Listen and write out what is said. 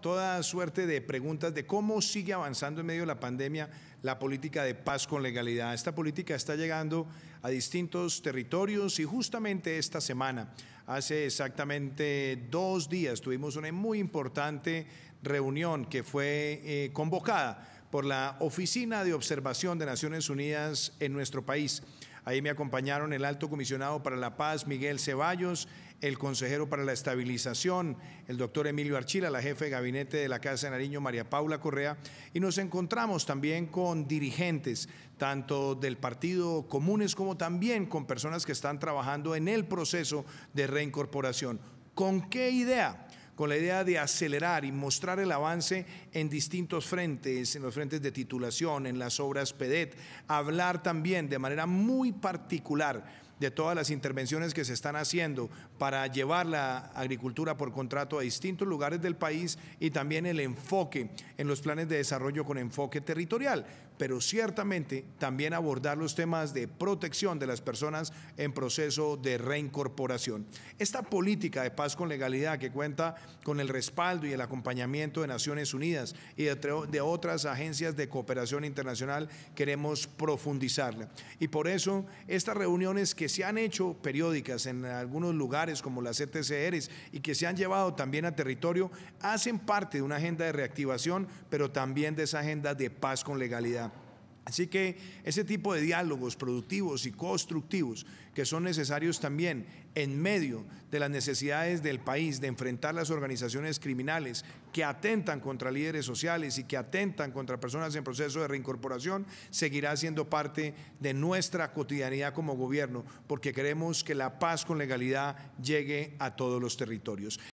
toda suerte de preguntas de cómo sigue avanzando en medio de la pandemia la política de paz con legalidad. Esta política está llegando a distintos territorios y justamente esta semana, hace exactamente dos días, tuvimos una muy importante reunión que fue eh, convocada por la Oficina de Observación de Naciones Unidas en nuestro país. Ahí me acompañaron el alto comisionado para la paz, Miguel Ceballos, el consejero para la estabilización, el doctor Emilio Archila, la jefe de gabinete de la Casa de Nariño, María Paula Correa, y nos encontramos también con dirigentes, tanto del Partido Comunes como también con personas que están trabajando en el proceso de reincorporación. ¿Con qué idea? con la idea de acelerar y mostrar el avance en distintos frentes, en los frentes de titulación, en las obras PEDET, hablar también de manera muy particular de todas las intervenciones que se están haciendo para llevar la agricultura por contrato a distintos lugares del país y también el enfoque en los planes de desarrollo con enfoque territorial, pero ciertamente también abordar los temas de protección de las personas en proceso de reincorporación. Esta política de paz con legalidad que cuenta con el respaldo y el acompañamiento de Naciones Unidas y de, otras agencias de cooperación internacional queremos profundizarla. Y por eso estas reuniones que se han hecho periódicas en algunos lugares como las e CTCRs y que se han llevado también a territorio hacen parte de una agenda de reactivación, pero también de esa agenda de paz con legalidad. Así que ese tipo de diálogos productivos y constructivos que son necesarios también en medio de las necesidades del país de enfrentar las organizaciones criminales que atentan contra líderes sociales y que atentan contra personas en proceso de reincorporación, seguirá siendo parte de nuestra cotidianidad como gobierno, porque queremos que la paz con legalidad llegue a todos los territorios.